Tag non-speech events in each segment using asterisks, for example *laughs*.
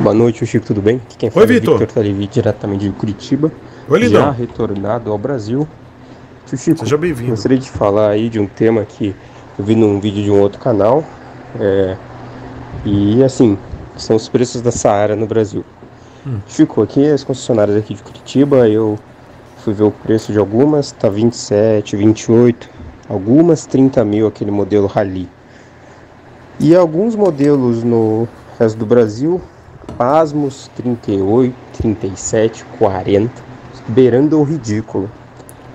Boa noite, Chico, tudo bem? Aqui quem Oi, é Vitor. Victor Talivi, tá diretamente de Curitiba. Oi, Lidão. Já retornado ao Brasil. Chico, Seja bem-vindo. gostaria de falar aí de um tema que eu vi num vídeo de um outro canal. É... E assim, são os preços da Saara no Brasil. Hum. Chico, aqui as concessionárias aqui de Curitiba, eu fui ver o preço de algumas, tá 27, 28, algumas 30 mil aquele modelo Rally. E alguns modelos no resto do Brasil pasmos 38, 37, 40, beirando o ridículo.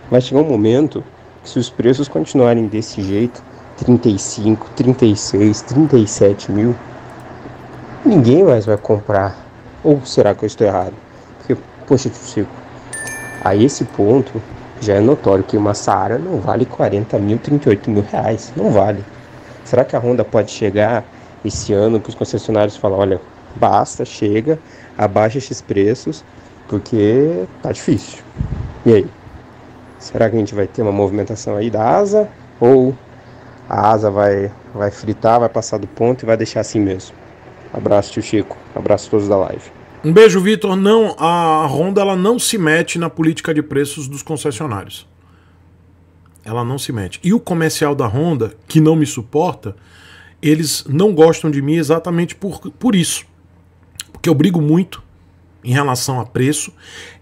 Vai chegar um momento que, se os preços continuarem desse jeito, 35, 36, 37 mil, ninguém mais vai comprar. Ou será que eu estou errado? Porque, poxa, tio Cico, a esse ponto já é notório que uma Saara não vale 40 mil, 38 mil reais. Não vale. Será que a Honda pode chegar esse ano para os concessionários falam, falar: olha, basta, chega, abaixa esses preços, porque tá difícil. E aí? Será que a gente vai ter uma movimentação aí da asa? Ou a asa vai, vai fritar, vai passar do ponto e vai deixar assim mesmo? Abraço, tio Chico. Abraço todos da live. Um beijo, Vitor. Não, a Honda ela não se mete na política de preços dos concessionários. Ela não se mete. E o comercial da Honda, que não me suporta, eles não gostam de mim exatamente por, por isso que eu brigo muito em relação a preço,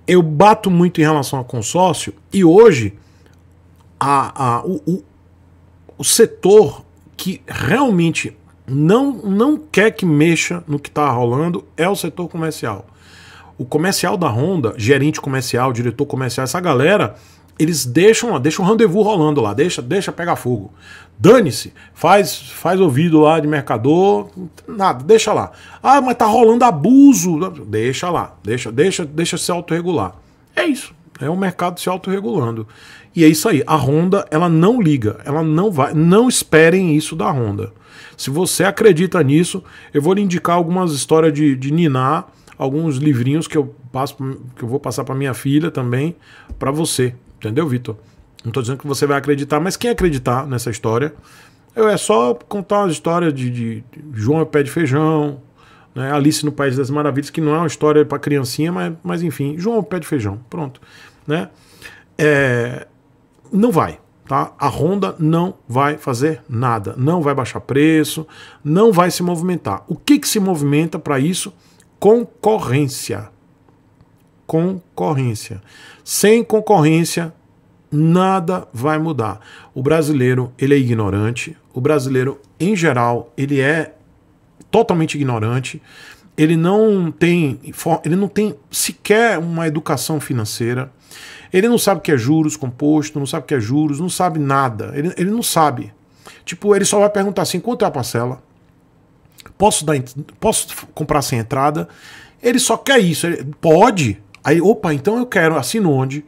eu bato muito em relação a consórcio, e hoje a, a, o, o, o setor que realmente não, não quer que mexa no que está rolando é o setor comercial. O comercial da Honda, gerente comercial, diretor comercial, essa galera eles deixam, deixam o rendezvous rolando lá, deixa, deixa pegar fogo. Dane-se, faz, faz ouvido lá de mercador, nada, deixa lá. Ah, mas tá rolando abuso. Deixa lá, deixa, deixa, deixa se autorregular. É isso, é o mercado se autorregulando. E é isso aí, a Honda, ela não liga, ela não vai, não esperem isso da Honda. Se você acredita nisso, eu vou lhe indicar algumas histórias de, de Niná, alguns livrinhos que eu passo, que eu vou passar para minha filha também, para você, Entendeu, Vitor? Não estou dizendo que você vai acreditar, mas quem acreditar nessa história eu, é só contar as histórias de, de, João é Pé de Feijão, né? Alice no País das Maravilhas, que não é uma história para criancinha, mas, mas enfim, João é Pé de Feijão, pronto. Né? É, não vai. Tá? A Honda não vai fazer nada, não vai baixar preço, não vai se movimentar. O que, que se movimenta para isso? Concorrência concorrência. Sem concorrência, nada vai mudar. O brasileiro, ele é ignorante, o brasileiro em geral, ele é totalmente ignorante. Ele não tem, ele não tem sequer uma educação financeira. Ele não sabe o que é juros composto, não sabe o que é juros, não sabe nada. Ele, ele não sabe. Tipo, ele só vai perguntar assim: quanto é a parcela? Posso, dar, posso comprar sem entrada? Ele só quer isso. Ele, pode, Aí, opa, então eu quero, assino onde?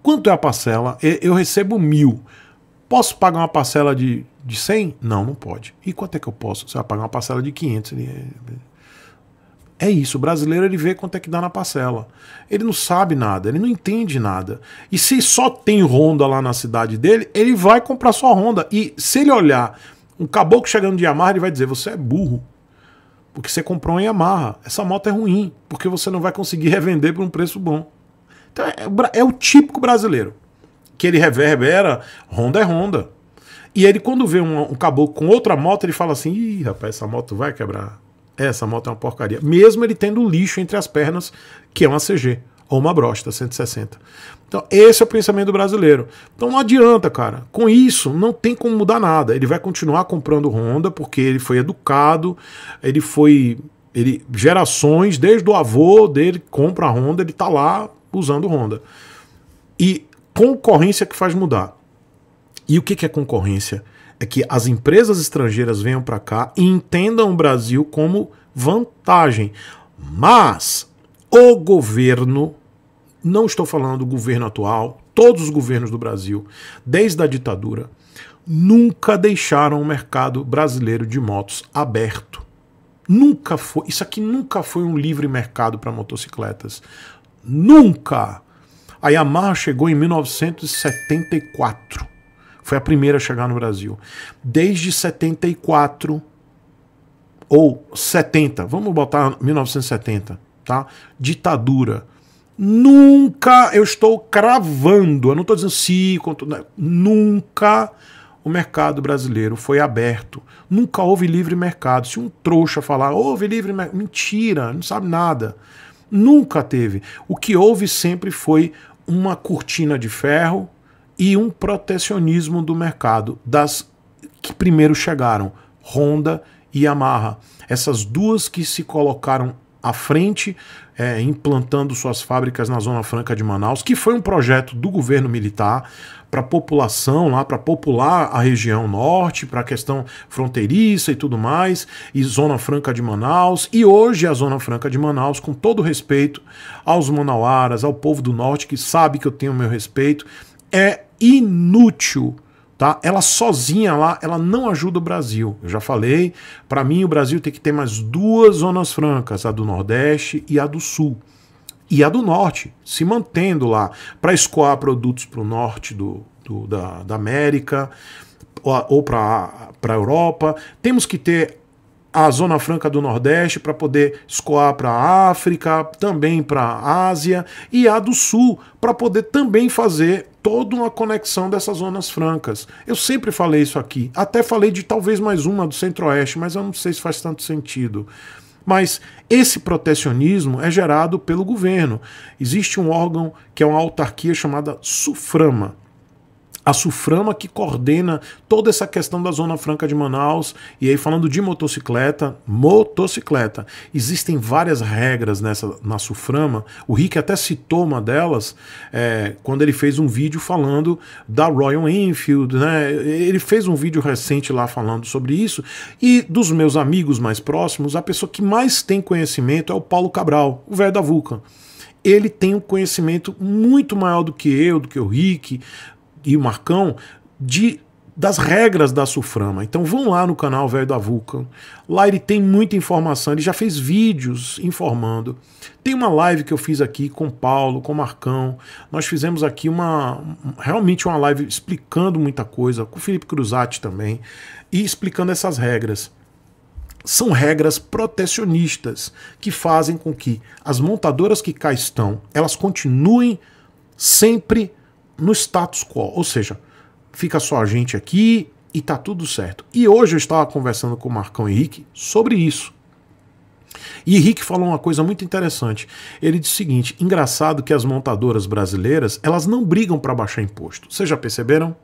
Quanto é a parcela? Eu recebo mil. Posso pagar uma parcela de, de 100? Não, não pode. E quanto é que eu posso? Você vai pagar uma parcela de 500. É isso, o brasileiro ele vê quanto é que dá na parcela. Ele não sabe nada, ele não entende nada. E se só tem Honda lá na cidade dele, ele vai comprar sua Honda. E se ele olhar um caboclo chegando de Yamaha, ele vai dizer: Você é burro porque você comprou uma Yamaha. Essa moto é ruim, porque você não vai conseguir *laughs* revender por um preço bom. Então é, é, é o típico brasileiro. Que ele reverbera, Honda é Honda. E ele, quando vê um, um caboclo com outra moto, ele fala assim: ih, rapaz, essa moto vai quebrar. Essa moto é uma porcaria. Mesmo ele tendo lixo entre as pernas, que é uma CG ou uma brosta 160. Então, esse é o pensamento do brasileiro. Então não adianta, cara. Com isso, não tem como mudar nada. Ele vai continuar comprando Honda porque ele foi educado, ele foi. Ele, gerações, desde o avô dele compra a Honda, ele tá lá usando Honda. E concorrência que faz mudar. E o que, que é concorrência? É que as empresas estrangeiras venham para cá e entendam o Brasil como vantagem. Mas o governo, não estou falando do governo atual, todos os governos do Brasil, desde a ditadura, nunca deixaram o mercado brasileiro de motos aberto. Nunca foi, isso aqui nunca foi um livre mercado para motocicletas. Nunca. A Yamaha chegou em 1974. Foi a primeira a chegar no Brasil. Desde 74 ou 70, vamos botar 1970 tá? Ditadura. Nunca eu estou cravando, eu não estou dizendo se, quanto, né? nunca o mercado brasileiro foi aberto. Nunca houve livre mercado. Se um trouxa falar, houve livre mercado, mentira, não sabe nada. Nunca teve. O que houve sempre foi uma cortina de ferro e um protecionismo do mercado, das que primeiro chegaram, Honda e Yamaha. Essas duas que se colocaram à frente, é, implantando suas fábricas na Zona Franca de Manaus, que foi um projeto do governo militar para a população lá, para popular a região norte, para a questão fronteiriça e tudo mais, e Zona Franca de Manaus. E hoje a Zona Franca de Manaus, com todo respeito aos manauaras, ao povo do norte que sabe que eu tenho meu respeito, é inútil tá? Ela sozinha lá, ela não ajuda o Brasil. Eu já falei, para mim o Brasil tem que ter mais duas zonas francas, a do Nordeste e a do Sul. E a do Norte, se mantendo lá, para escoar produtos para o norte do, do da, da América ou, ou para a Europa. Temos que ter a Zona Franca do Nordeste para poder escoar para a África, também para a Ásia, e a do Sul para poder também fazer toda uma conexão dessas zonas francas. Eu sempre falei isso aqui, até falei de talvez mais uma do Centro-Oeste, mas eu não sei se faz tanto sentido. Mas esse protecionismo é gerado pelo governo. Existe um órgão que é uma autarquia chamada SUFRAMA, a Suframa que coordena toda essa questão da Zona Franca de Manaus. E aí, falando de motocicleta, motocicleta. Existem várias regras nessa, na Suframa. O Rick até citou uma delas é, quando ele fez um vídeo falando da Royal Enfield. Né? Ele fez um vídeo recente lá falando sobre isso. E dos meus amigos mais próximos, a pessoa que mais tem conhecimento é o Paulo Cabral, o velho da Vulcan ele tem um conhecimento muito maior do que eu, do que o Rick, e o Marcão de das regras da Suframa. Então vão lá no canal Velho da Vulcan. Lá ele tem muita informação, ele já fez vídeos informando. Tem uma live que eu fiz aqui com Paulo, com Marcão. Nós fizemos aqui uma realmente uma live explicando muita coisa, com o Felipe Cruzati também, e explicando essas regras. São regras protecionistas que fazem com que as montadoras que cá estão, elas continuem sempre no status quo, ou seja, fica só a gente aqui e tá tudo certo. E hoje eu estava conversando com o Marcão Henrique sobre isso. E Henrique falou uma coisa muito interessante. Ele disse o seguinte: engraçado que as montadoras brasileiras elas não brigam para baixar imposto. Vocês já perceberam?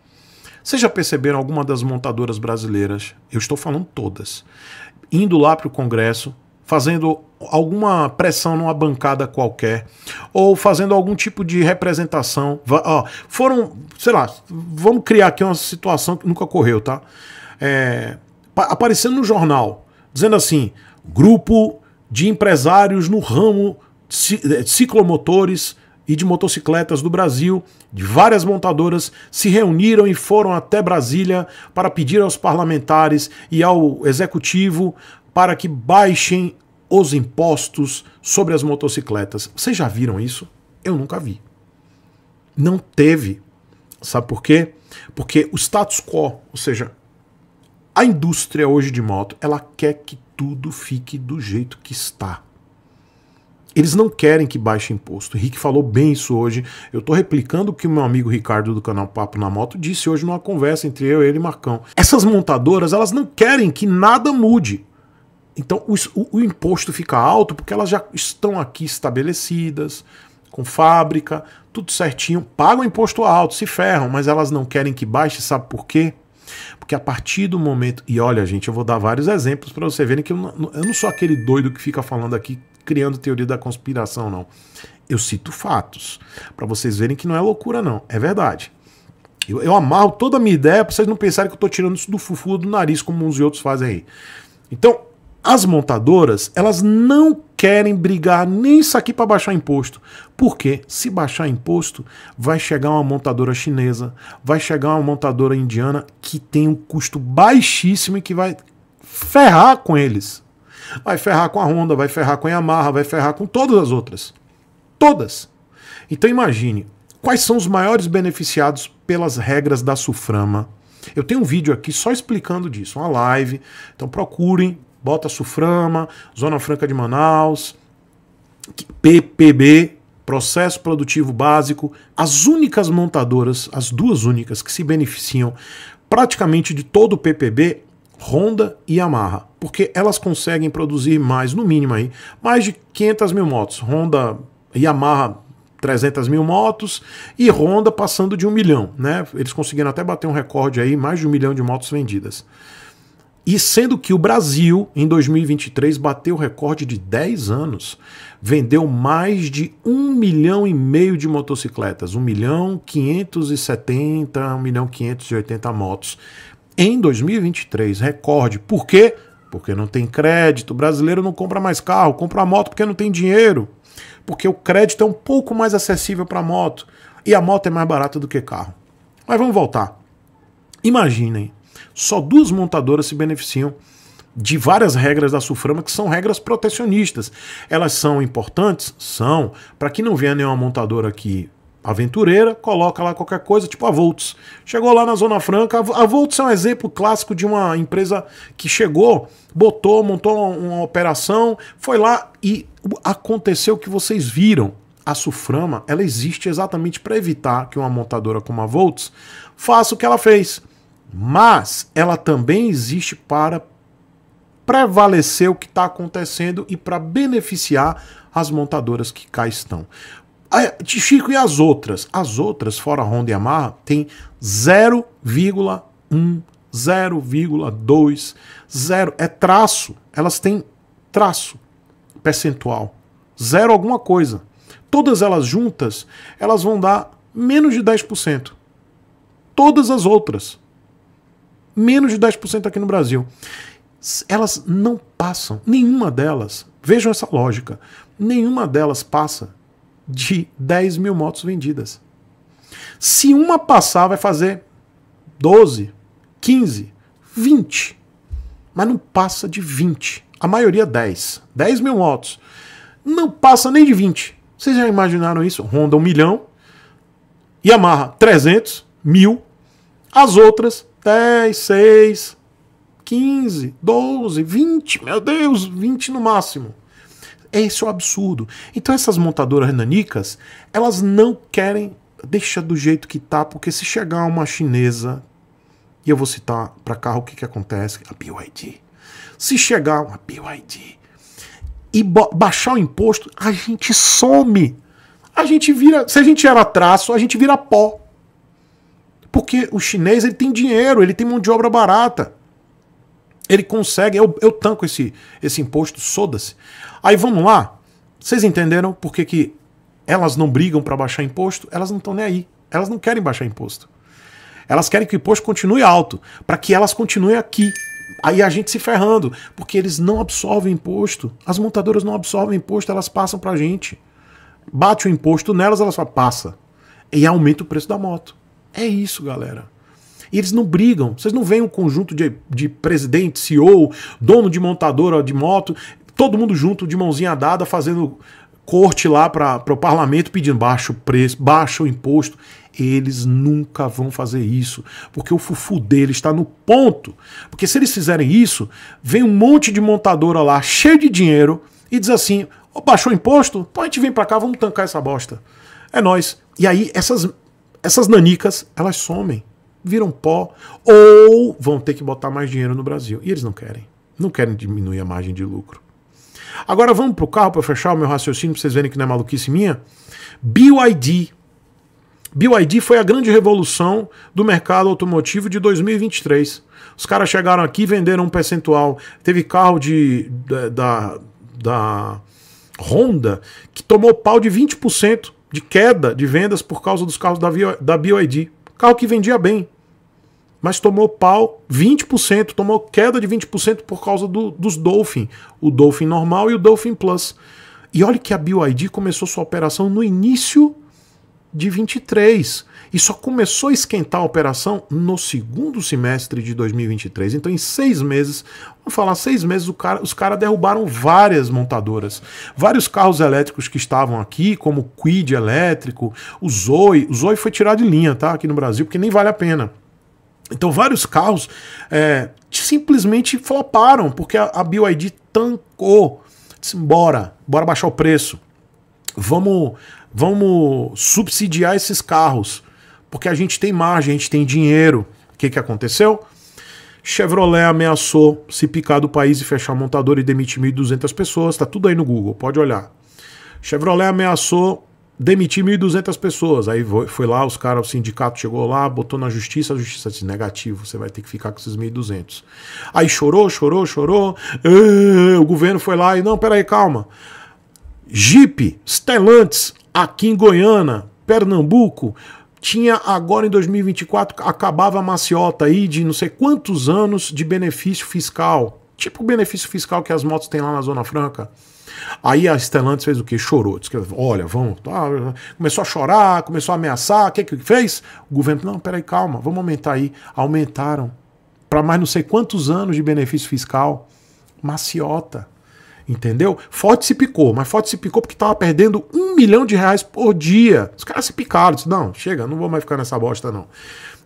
Vocês já perceberam alguma das montadoras brasileiras? Eu estou falando todas. Indo lá para o Congresso, fazendo alguma pressão numa bancada qualquer, ou fazendo algum tipo de representação. Ó, foram, sei lá, vamos criar aqui uma situação que nunca ocorreu, tá? É, aparecendo no jornal, dizendo assim: grupo de empresários no ramo de é, ciclomotores e de motocicletas do Brasil, de várias montadoras, se reuniram e foram até Brasília para pedir aos parlamentares e ao executivo para que baixem os impostos sobre as motocicletas. Vocês já viram isso? Eu nunca vi. Não teve. Sabe por quê? Porque o status quo, ou seja, a indústria hoje de moto, ela quer que tudo fique do jeito que está. Eles não querem que baixe imposto. O Rick falou bem isso hoje. Eu estou replicando o que o meu amigo Ricardo do canal Papo na Moto disse hoje numa conversa entre eu, ele e Marcão. Essas montadoras, elas não querem que nada mude. Então o, o, o imposto fica alto porque elas já estão aqui estabelecidas, com fábrica, tudo certinho, pagam imposto alto, se ferram, mas elas não querem que baixe, sabe por quê? Porque a partir do momento. E olha, gente, eu vou dar vários exemplos para vocês verem que eu não, eu não sou aquele doido que fica falando aqui criando teoria da conspiração, não. Eu cito fatos, para vocês verem que não é loucura, não. É verdade. Eu, eu amarro toda a minha ideia para vocês não pensarem que eu estou tirando isso do fufu do nariz, como uns e outros fazem aí. Então, as montadoras, elas não querem brigar nem isso aqui para baixar imposto. Porque se baixar imposto, vai chegar uma montadora chinesa, vai chegar uma montadora indiana que tem um custo baixíssimo e que vai ferrar com eles. Vai ferrar com a Honda, vai ferrar com a Yamaha, vai ferrar com todas as outras. Todas. Então imagine, quais são os maiores beneficiados pelas regras da Suframa? Eu tenho um vídeo aqui só explicando disso, uma live. Então procurem, bota Suframa, Zona Franca de Manaus, PPB, Processo Produtivo Básico, as únicas montadoras, as duas únicas que se beneficiam praticamente de todo o PPB, Honda e Yamaha, porque elas conseguem produzir mais, no mínimo aí, mais de 500 mil motos. Honda, e Yamaha 300 mil motos e Honda passando de um milhão, né? Eles conseguiram até bater um recorde aí, mais de um milhão de motos vendidas. E sendo que o Brasil, em 2023, bateu o recorde de 10 anos, vendeu mais de 1 milhão e meio de motocicletas, 1 milhão 570, 1 milhão 580 motos em 2023, recorde. Por quê? Porque não tem crédito, o brasileiro não compra mais carro, compra moto porque não tem dinheiro. Porque o crédito é um pouco mais acessível para moto e a moto é mais barata do que carro. Mas vamos voltar. Imaginem só duas montadoras se beneficiam de várias regras da SUFRAMA que são regras protecionistas. Elas são importantes? São. Para que não venha nenhuma montadora aqui aventureira, coloca lá qualquer coisa, tipo a Volts. Chegou lá na Zona Franca, a Volts é um exemplo clássico de uma empresa que chegou, botou, montou uma, uma operação, foi lá e aconteceu o que vocês viram. A Suframa, ela existe exatamente para evitar que uma montadora como a Volts faça o que ela fez mas ela também existe para prevalecer o que está acontecendo e para beneficiar as montadoras que cá estão. Chico, e as outras? As outras, fora Honda e Yamaha, tem 0,1, 0,2, 0. É traço. Elas têm traço percentual. Zero alguma coisa. Todas elas juntas, elas vão dar menos de 10%. Todas as outras menos de 10% aqui no Brasil. Elas não passam, nenhuma delas, vejam essa lógica, nenhuma delas passa de 10 mil motos vendidas. Se uma passar, vai fazer 12, 15, 20. Mas não passa de 20. A maioria 10. 10 mil motos. Não passa nem de 20. Vocês já imaginaram isso? Honda 1 milhão. Yamaha 300 mil. As outras 10, 6, 15, 12, 20, meu Deus, 20 no máximo. Esse é o absurdo. Então essas montadoras renanicas, elas não querem deixar do jeito que tá, porque se chegar uma chinesa, e eu vou citar para carro o que que acontece, a BYD. Se chegar uma BYD e baixar o imposto, a gente some. A gente vira, se a gente era traço, a gente vira pó. Porque o chinês ele tem dinheiro, ele tem mão de obra barata. Ele consegue, eu, eu tanco esse, esse imposto, soda-se. Aí vamos lá. Vocês entenderam por que, que elas não brigam para baixar imposto? Elas não estão nem aí. Elas não querem baixar imposto. Elas querem que o imposto continue alto, para que elas continuem aqui. Aí a gente se ferrando, porque eles não absorvem imposto. As montadoras não absorvem imposto, elas passam para a gente. Bate o imposto nelas, elas falam, passa. E aumenta o preço da moto. É isso, galera. E eles não brigam. Vocês não veem um conjunto de, de presidente, CEO, dono de montadora de moto, todo mundo junto, de mãozinha dada, fazendo corte lá para o parlamento pedindo baixo preço, baixo imposto. Eles nunca vão fazer isso, porque o fufu dele está no ponto. Porque se eles fizerem isso, vem um monte de montadora lá cheio de dinheiro e diz assim: oh, baixou imposto? Então a gente vem para cá, vamos tancar essa bosta. É nós. E aí essas essas nanicas, elas somem, viram pó, ou vão ter que botar mais dinheiro no Brasil. E eles não querem. Não querem diminuir a margem de lucro. Agora vamos para o carro para fechar o meu raciocínio, para vocês verem que não é maluquice minha. BYD. BYD foi a grande revolução do mercado automotivo de 2023. Os caras chegaram aqui, venderam um percentual. Teve carro de, da, da, da Honda que tomou pau de 20% de queda de vendas por causa dos carros da, da BYD. Carro que vendia bem, mas tomou pau 20%, tomou queda de 20% por causa do, dos Dolphin, o Dolphin normal e o Dolphin Plus. E olha que a BYD começou sua operação no início de 23 e só começou a esquentar a operação no segundo semestre de 2023. Então, em seis meses, vamos falar seis meses, cara, os caras derrubaram várias montadoras. Vários carros elétricos que estavam aqui, como o Quid elétrico, o Zoe. O Zoe foi tirado de linha, tá? Aqui no Brasil, porque nem vale a pena. Então, vários carros é, simplesmente floparam, porque a, a BYD tancou. Disse, bora, bora baixar o preço. Vamos vamos subsidiar esses carros, porque a gente tem margem, a gente tem dinheiro. O que, que aconteceu? Chevrolet ameaçou se picar do país e fechar montador e demitir 1.200 pessoas. Está tudo aí no Google, pode olhar. Chevrolet ameaçou demitir 1.200 pessoas. Aí foi lá, os caras, o sindicato chegou lá, botou na justiça, a justiça disse: negativo, você vai ter que ficar com esses 1.200. Aí chorou, chorou, chorou. O governo foi lá e: não, peraí, calma. Jeep, Stellantis, aqui em Goiânia, Pernambuco, tinha agora em 2024, acabava a maciota aí de não sei quantos anos de benefício fiscal. Tipo o benefício fiscal que as motos têm lá na Zona Franca. Aí a Stellantis fez o quê? Chorou. Disse que, olha, vamos. Ah, começou a chorar, começou a ameaçar. O que, que fez? O governo, não, peraí, calma, vamos aumentar aí. Aumentaram para mais não sei quantos anos de benefício fiscal. Maciota. Entendeu? Forte se picou, mas Forte se picou porque tava perdendo um milhão de reais por dia. Os caras se picaram, disse, não, chega, não vou mais ficar nessa bosta, não.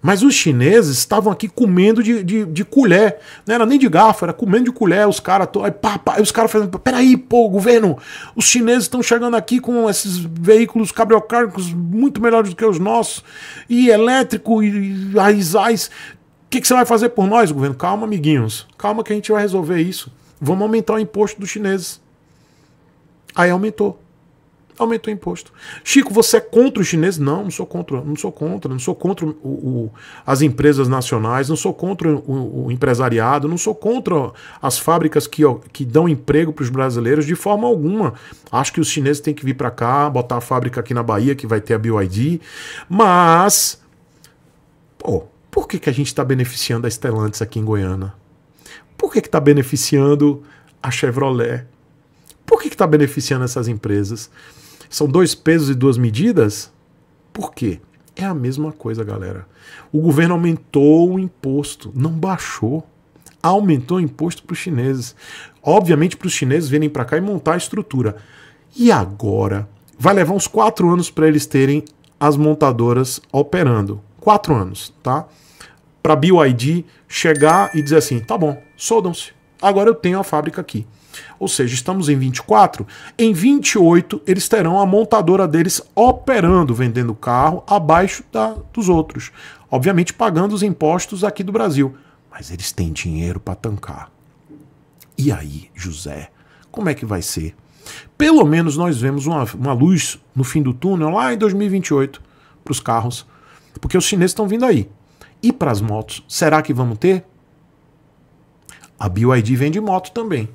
Mas os chineses estavam aqui comendo de, de, de, colher. Não era nem de garfo, era comendo de colher. Os caras to... aí os caras fazendo. Peraí, pô, governo, os chineses estão chegando aqui com esses veículos cabriocáricos muito melhores do que os nossos, e elétrico, e aisais. O que, que você vai fazer por nós, governo? Calma, amiguinhos. Calma que a gente vai resolver isso. Vamos aumentar o imposto dos chineses. Aí aumentou. Aumentou o imposto. Chico, você é contra os chineses? Não, não sou contra. Não sou contra. Não sou contra o, o, as empresas nacionais, não sou contra o, o, empresariado, não sou contra as fábricas que, que dão emprego para os brasileiros de forma alguma. Acho que os chineses têm que vir para cá, botar a fábrica aqui na Bahia, que vai ter a BioID. Mas, pô, por que, que a gente está beneficiando a Stellantis aqui em Goiânia? Por que está beneficiando a Chevrolet? Por que está beneficiando essas empresas? São dois pesos e duas medidas? Por quê? É a mesma coisa, galera. O governo aumentou o imposto, não baixou. Aumentou o imposto para os chineses. Obviamente, para os chineses virem para cá e montar a estrutura. E agora? Vai levar uns quatro anos para eles terem as montadoras operando. Quatro anos, tá? para a BYD chegar e dizer assim: tá bom, soldam-se, agora eu tenho a fábrica aqui. Ou seja, estamos em 24, em 28 eles terão a montadora deles operando, vendendo carro abaixo da, dos outros. Obviamente pagando os impostos aqui do Brasil. Mas eles têm dinheiro para tancar. E aí, José, como é que vai ser? Pelo menos nós vemos uma, uma luz no fim do túnel lá em 2028 para os carros, porque os chineses estão vindo aí. E para as motos, será que vamos ter? A BYD vende moto também.